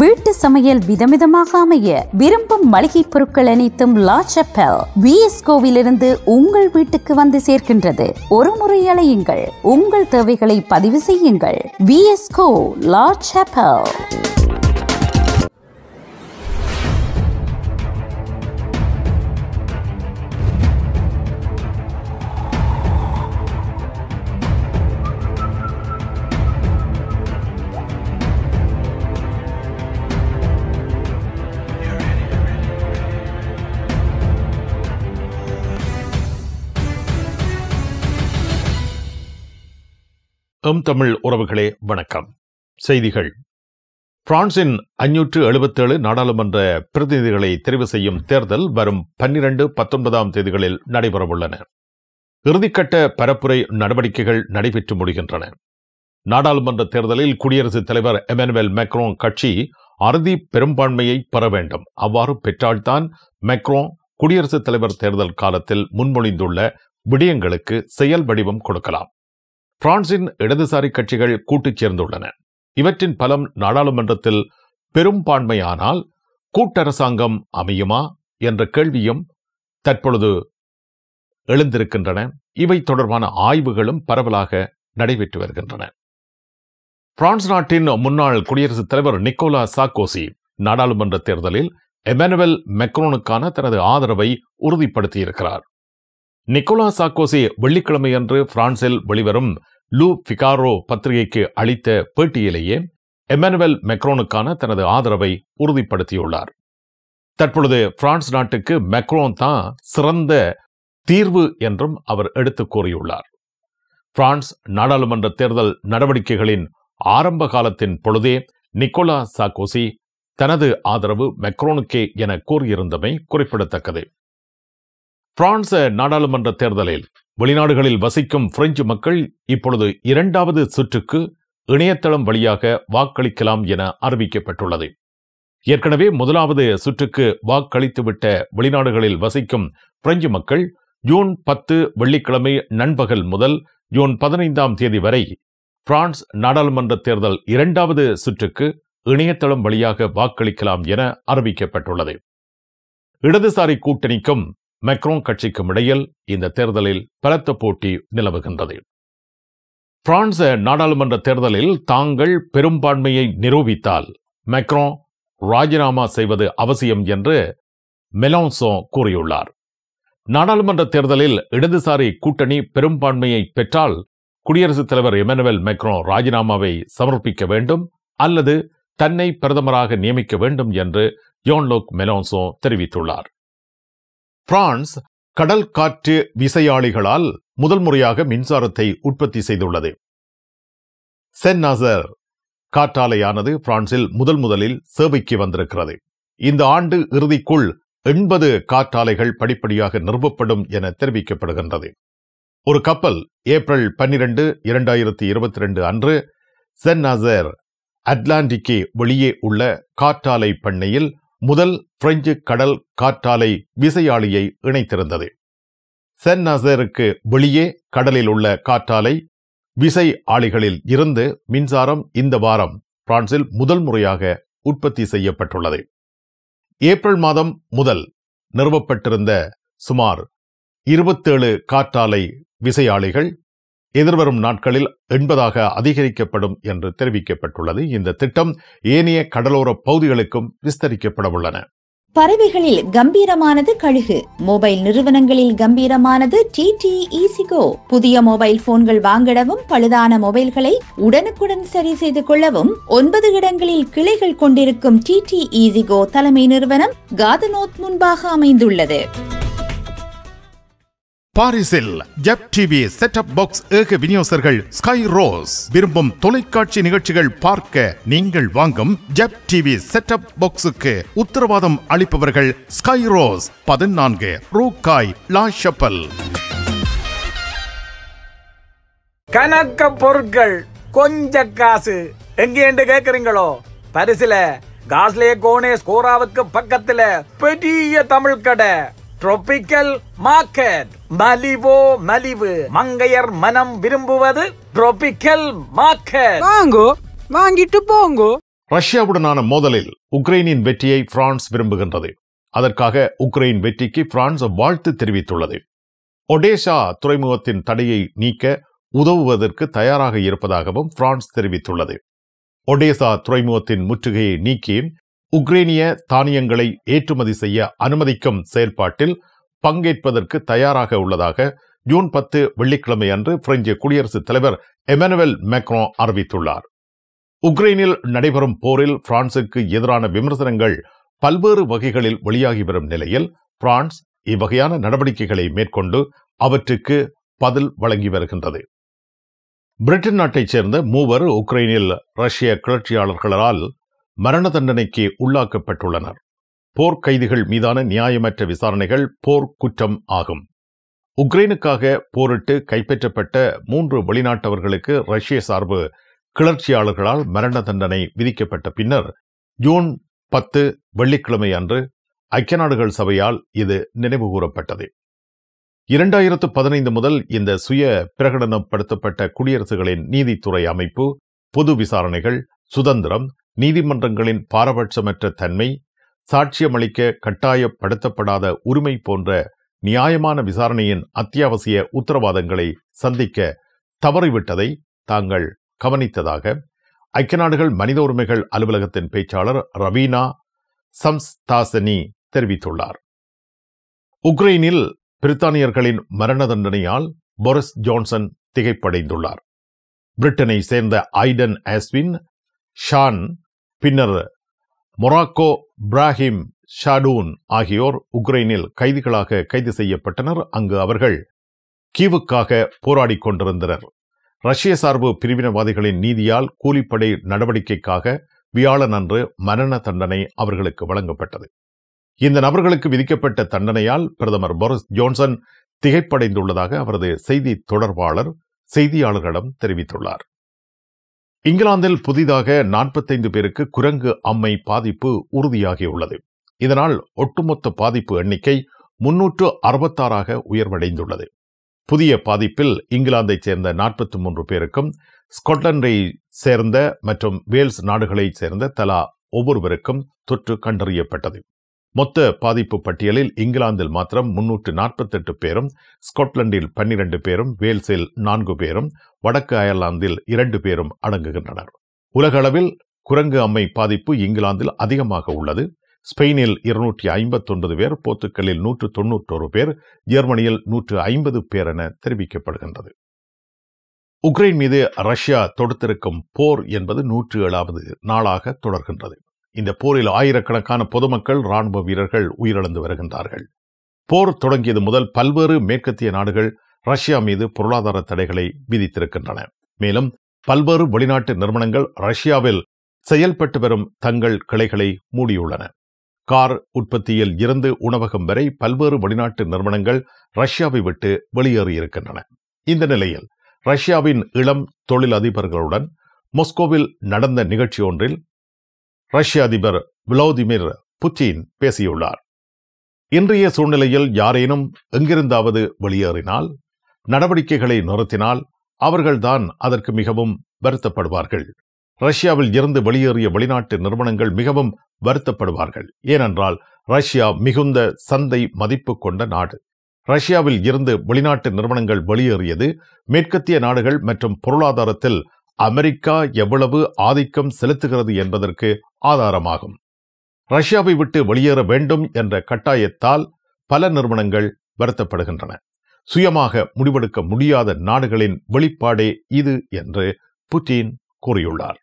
வீட்டு சமையல் விதமிதமாக அமைய விரும்பும் மளிகை பொருட்கள் அனைத்தும் லா விஎஸ்கோவிலிருந்து உங்கள் வீட்டுக்கு வந்து சேர்க்கின்றது ஒரு முறை அழையுங்கள் உங்கள் தேவைகளை பதிவு செய்யுங்கள் விஎஸ்கோ லா எம் தமிழ் உறவுகளே வணக்கம் செய்திகள் பிரான்சின் அஞ்சூற்று எழுபத்தேழு நாடாளுமன்ற பிரதிநிதிகளை தெரிவு செய்யும் தேர்தல் வரும் பன்னிரண்டு பத்தொன்பதாம் தேதிகளில் நடைபெறவுள்ளன இறுதிக்கட்ட பரப்புரை நடவடிக்கைகள் நடைபெற்று முடிகின்றன நாடாளுமன்ற தேர்தலில் குடியரசுத் தலைவர் எமானுவேல் மேக்ரோன் கட்சி அறுதி பெரும்பான்மையை பெற வேண்டும் அவ்வாறு பெற்றால்தான் மேக்ரோ குடியரசுத் தலைவர் தேர்தல் காலத்தில் முன்மொழிந்துள்ள விடயங்களுக்கு செயல் வடிவம் கொடுக்கலாம் பிரான்சின் இடதுசாரி கட்சிகள் கூட்டுச் சேர்ந்துள்ளன இவற்றின் பலம் நாடாளுமன்றத்தில் பெரும்பான்மையானால் கூட்டரசாங்கம் அமையுமா என்ற கேள்வியும் தற்பொழுது எழுந்திருக்கின்றன இவை தொடர்பான ஆய்வுகளும் பரவலாக நடைபெற்று வருகின்றன பிரான்ஸ் நாட்டின் முன்னாள் குடியரசுத் தலைவர் நிக்கோலா சாக்கோசி நாடாளுமன்ற தேர்தலில் எமானுவல் மெக்ரோனுக்கான தனது ஆதரவை உறுதிப்படுத்தியிருக்கிறார் நிக்கோலா சாக்கோசி வெள்ளிக்கிழமையன்று பிரான்சில் வெளிவரும் லூ ஃபிகாரோ பத்திரிகைக்கு அளித்த பேட்டியிலேயே எமானுவல் மெக்ரோனுக்கான தனது ஆதரவை உறுதிப்படுத்தியுள்ளார் தற்பொழுது பிரான்ஸ் நாட்டுக்கு மெக்ரோன் தான் சிறந்த தீர்வு என்றும் அவர் எடுத்து கூறியுள்ளார் பிரான்ஸ் நாடாளுமன்ற தேர்தல் நடவடிக்கைகளின் ஆரம்ப காலத்தின் பொழுதே நிக்கோலா சாக்கோசி தனது ஆதரவு மெக்ரோனுக்கே என கூறியிருந்தமை குறிப்பிடத்தக்கது பிரான்ஸ் நாடாளுமன்ற தேர்தலில் வெளிநாடுகளில் வசிக்கும் பிரெஞ்சு மக்கள் இப்பொழுது இரண்டாவது சுற்றுக்கு இணையதளம் வழியாக வாக்களிக்கலாம் என அறிவிக்கப்பட்டுள்ளது ஏற்கனவே முதலாவது சுற்றுக்கு வாக்களித்துவிட்ட வெளிநாடுகளில் வசிக்கும் பிரெஞ்சு மக்கள் ஜூன் பத்து வெள்ளிக்கிழமை நண்பகல் முதல் ஜூன் பதினைந்தாம் தேதி வரை பிரான்ஸ் நாடாளுமன்ற தேர்தல் இரண்டாவது சுற்றுக்கு இணையதளம் வழியாக வாக்களிக்கலாம் என அறிவிக்கப்பட்டுள்ளது இடதுசாரி கூட்டணிக்கும் மெக்ரோன் கட்சிக்கும் இடையில் இந்த தேர்தலில் பலத்த போட்டி நிலவுகின்றது பிரான்ச நாடாளுமன்ற தேர்தலில் தாங்கள் பெரும்பான்மையை நிரூபித்தால் மெக்ரோ ராஜினாமா செய்வது அவசியம் என்று மெலான்சோ கூறியுள்ளார் நாடாளுமன்ற தேர்தலில் இடதுசாரி கூட்டணி பெரும்பான்மையை பெற்றால் குடியரசுத் தலைவர் எமனுவல் மெக்ரோ ராஜினாமாவை சமர்ப்பிக்க வேண்டும் அல்லது தன்னை பிரதமராக நியமிக்க வேண்டும் என்று யோன்லோக் மெலான்சோ தெரிவித்துள்ளார் பிரான்ஸ் கடல் காற்று விசையாளிகளால் முதல் முறையாக மின்சாரத்தை உற்பத்தி செய்துள்ளது சென் நசர் காற்றாலையானது பிரான்சில் முதல் முதலில் சேவைக்கு வந்திருக்கிறது இந்த ஆண்டு இறுதிக்குள் எண்பது காற்றாலைகள் படிப்படியாக நிறுவப்படும் என தெரிவிக்கப்படுகின்றது ஒரு கப்பல் ஏப்ரல் பன்னிரண்டு இரண்டாயிரத்தி இருபத்தி ரெண்டு அன்று சென் நசர் அட்லாண்டிக்கு வெளியே உள்ள காற்றாலை பண்ணையில் முதல் பிரெஞ்சு கடல் காற்றாலை விசையாளியை இணைத்திருந்தது சென் நசருக்கு வெளியே கடலில் உள்ள காற்றாலை விசை ஆளிகளில் இருந்து மின்சாரம் இந்த வாரம் பிரான்சில் முதல் முறையாக உற்பத்தி செய்யப்பட்டுள்ளது ஏப்ரல் மாதம் முதல் நிறுவப்பட்டிருந்த சுமார் இருபத்தேழு காற்றாலை விசையாளிகள் எதிர்வரும் நாட்களில் எண்பதாக அதிகரிக்கப்படும் என்று தெரிவிக்கப்பட்டுள்ளது இந்த திட்டம் ஏனைய கடலோர பகுதிகளுக்கும் விஸ்தரிக்கப்பட உள்ளன பறவைகளில் கம்பீரமானது கழுகு மொபைல் நிறுவனங்களில் கம்பீரமானது டிடிஇசிகோ e புதிய மொபைல் போன்கள் வாங்கிடவும் பழுதான மொபைல்களை உடனுக்குடன் சரி செய்து கொள்ளவும் ஒன்பது இடங்களில் கிளைகள் கொண்டிருக்கும் டிடிஇசிகோ e தலைமை நிறுவனம் காதனோத் முன்பாக அமைந்துள்ளது பாரிசில் ஜெப் டிவி செட்டப் பாக்ஸ் ஏக விநியோகர்கள் ஸ்கை ரோஸ் விரும்பும் தொலைக்காட்சி நிகழ்ச்சிகள் பார்க்க நீங்கள் வாங்கும் ஜெப் டிவி செட்டப் பாக்ஸுக்கு உத்தரவாதம் அளிப்பவர்கள் ஸ்கை ரோஸ் பதினான்கு ரூகாய் லாஷப்பல் கணக்க பொருட்கள் கொஞ்ச காசு எங்கே என்று கேட்கறீங்களோ பரிசுல காஸ்லே கோனே ஸ்கோராவுக்கு பக்கத்துல பெரிய தமிழ் கடை டிரோபிக்கல் மார்க்கெட் மலிவோ மலிவு மங்கையர் மனம் விரும்புவது டிரோபிக்கல் மார்க்கெட் வாங்கோ வாங்கிட்டு போங்கோ ரஷ்யாவுடனான மோதலில் உக்ரைனின் வெற்றியை பிரான்ஸ் விரும்புகின்றது அதற்காக உக்ரைன் வெற்றிக்கு பிரான்ஸ் வாழ்த்து தெரிவித்துள்ளது ஒடேசா துறைமுகத்தின் தடையை நீக்க உதவுவதற்கு தயாராக இருப்பதாகவும் பிரான்ஸ் தெரிவித்துள்ளது ஒடேசா துறைமுகத்தின் முற்றுகையை நீக்கி உக்ரைனிய தானியங்களை ஏற்றுமதி செய்ய அனுமதிக்கும் செயற்பாட்டில் பங்கேற்பதற்கு தயாராக உள்ளதாக ஜூன் பத்து வெள்ளிக்கிழமை அன்று பிரெஞ்சு குடியரசுத் தலைவர் எமனுவல் மேக்ரோ அறிவித்துள்ளார் உக்ரைனில் நடைபெறும் போரில் பிரான்சுக்கு எதிரான விமர்சனங்கள் பல்வேறு வகைகளில் வெளியாகி வரும் நிலையில் பிரான்ஸ் இவ்வகையான நடவடிக்கைகளை மேற்கொண்டு அவற்றுக்கு பதில் வழங்கி வருகின்றது பிரிட்டன் நாட்டைச் சேர்ந்த மூவர் உக்ரைனில் ரஷ்ய கிளர்ச்சியாளர்களால் மரண தண்டனைக்கு உள்ளாக்கப்பட்டுள்ளனர் போர்க்கைதிகள் மீதான நியாயமற்ற விசாரணைகள் போர் குற்றம் ஆகும் உக்ரைனுக்காக போரிட்டு கைப்பற்றப்பட்ட மூன்று வெளிநாட்டவர்களுக்கு ரஷ்ய சார்பு கிளர்ச்சியாளர்களால் மரண தண்டனை விதிக்கப்பட்ட பின்னர் ஜூன் பத்து வெள்ளிக்கிழமை அன்று ஐக்கிய நாடுகள் சபையால் இது நினைவுகூரப்பட்டது இரண்டாயிரத்து பதினைந்து முதல் இந்த சுய பிரகடனப்படுத்தப்பட்ட குடியரசுகளின் நீதித்துறை அமைப்பு பொது விசாரணைகள் சுதந்திரம் நீதிமன்றங்களின் பாரபட்சமற்ற தன்மை சாட்சியமளிக்க கட்டாயப்படுத்தப்படாத உரிமை போன்ற நியாயமான விசாரணையின் அத்தியாவசிய உத்தரவாதங்களை சந்திக்க தவறிவிட்டதை தாங்கள் கவனித்ததாக ஐக்கிய நாடுகள் மனித உரிமைகள் அலுவலகத்தின் பேச்சாளர் ரவீனா சம்ஸ்தாசனி தெரிவித்துள்ளார் உக்ரைனில் பிரித்தானியர்களின் மரண தண்டனையால் போரிஸ் ஜான்சன் திகைப்படைந்துள்ளார் பிரிட்டனை சேர்ந்த Aiden Aslin Shaun Pinner Morocco Brahim Saadoun ஆகியோர் உக்ரைனில் கைதிகளாக கைது செய்யப்பட்டனர் அங்கு அவர்கள் கீவுக்காக போராடி கொண்டிருந்தனர் ரஷ்ய சார்பு பிரிவினவாதிகளின் நீதியால் கூலிப்படை நடவடிக்கைக்காக வியாழன் அன்று மரண தண்டனை அவர்களுக்கு வழங்கப்பட்டது இந்த நபர்களுக்கு விதிக்கப்பட்ட தண்டனையால் பிரதமர் போரிஸ் ஜோன்சன் திகைப்படைந்துள்ளதாக அவரது செய்தி தொடர்பாளர் செய்தியாளர்களிடம் தெரிவித்துள்ளார் இங்கிலாந்தில் புதிதாக நாற்பத்தைந்து பேருக்கு குரங்கு அம்மை பாதிப்பு உறுதியாகியுள்ளது இதனால் ஒட்டுமொத்த பாதிப்பு எண்ணிக்கை முன்னூற்று அறுபத்தாறாக உயர்வடைந்துள்ளது புதிய பாதிப்பில் இங்கிலாந்தைச் சேர்ந்த நாற்பத்தி மூன்று பேருக்கும் ஸ்காட்லாண்டை சேர்ந்த மற்றும் வேல்ஸ் நாடுகளைச் சேர்ந்த தலா ஒவ்வொருவருக்கும் தொற்று கண்டறியப்பட்டது மொத்த பாதிப்பு பட்டியலில் இங்கிலாந்தில் மாத்திரம் முன்னூற்று நாற்பத்தெட்டு பேரும் ஸ்காட்லாண்டில் பன்னிரண்டு பேரும் வேல்ஸில் நான்கு பேரும் வடக்கு அயர்லாந்தில் இரண்டு பேரும் அடங்குகின்றனர் உலகளவில் குரங்கு அம்மை பாதிப்பு இங்கிலாந்தில் அதிகமாக உள்ளது ஸ்பெயினில் இருநூற்றி ஐம்பத்தொன்பது பேர் போர்த்துக்கலில் நூற்று தொன்னூற்றோரு பேர் ஜெர்மனியில் நூற்று ஐம்பது பேர் என தெரிவிக்கப்படுகின்றது உக்ரைன் மீது ரஷ்யா தொடுத்திருக்கும் போர் என்பது நூற்று ஏழாவது நாளாக தொடர்கின்றது இந்த போரில் ஆயிரக்கணக்கான பொதுமக்கள் ராணுவ வீரர்கள் உயிரிழந்து வருகின்றார்கள் போர் தொடங்கியது முதல் பல்வேறு மேற்கத்திய நாடுகள் ரஷ்யா மீது பொருளாதார தடைகளை விதித்திருக்கின்றன மேலும் பல்வேறு வெளிநாட்டு நிறுவனங்கள் ரஷ்யாவில் செயல்பட்டு வரும் தங்கள் கிளைகளை மூடியுள்ளன கார் உற்பத்தியில் இருந்து உணவகம் வரை பல்வேறு வெளிநாட்டு நிறுவனங்கள் ரஷ்யாவை விட்டு வெளியேறியிருக்கின்றன இந்த நிலையில் ரஷ்யாவின் இளம் தொழில் அதிபர்களுடன் மொஸ்கோவில் நடந்த நிகழ்ச்சி ஒன்றில் ரஷ்ய அதிபர் விளோதிமிர் புட்டின் பேசியுள்ளார் இன்றைய சூழ்நிலையில் யாரேனும் எங்கிருந்தாவது வெளியேறினால் நடவடிக்கைகளை நிறுத்தினால் அவர்கள்தான் அதற்கு மிகவும் வருத்தப்படுவார்கள் ரஷ்யாவில் இருந்து வெளியேறிய வெளிநாட்டு நிறுவனங்கள் மிகவும் வருத்தப்படுவார்கள் ஏனென்றால் ரஷ்யா மிகுந்த சந்தை மதிப்பு கொண்ட நாடு ரஷ்யாவில் இருந்து வெளிநாட்டு நிறுவனங்கள் வெளியேறியது மேற்கத்திய நாடுகள் மற்றும் பொருளாதாரத்தில் அமெரிக்கா எவ்வளவு ஆதிக்கம் செலுத்துகிறது என்பதற்கு ஆதாரமாகும் ரஷ்யாவை விட்டு வெளியேற வேண்டும் என்ற கட்டாயத்தால் பல நிறுவனங்கள் வருத்தப்படுகின்றன சுயமாக முடிவெடுக்க முடியாத நாடுகளின் வெளிப்பாடே இது என்று புட்டின் கூறியுள்ளார்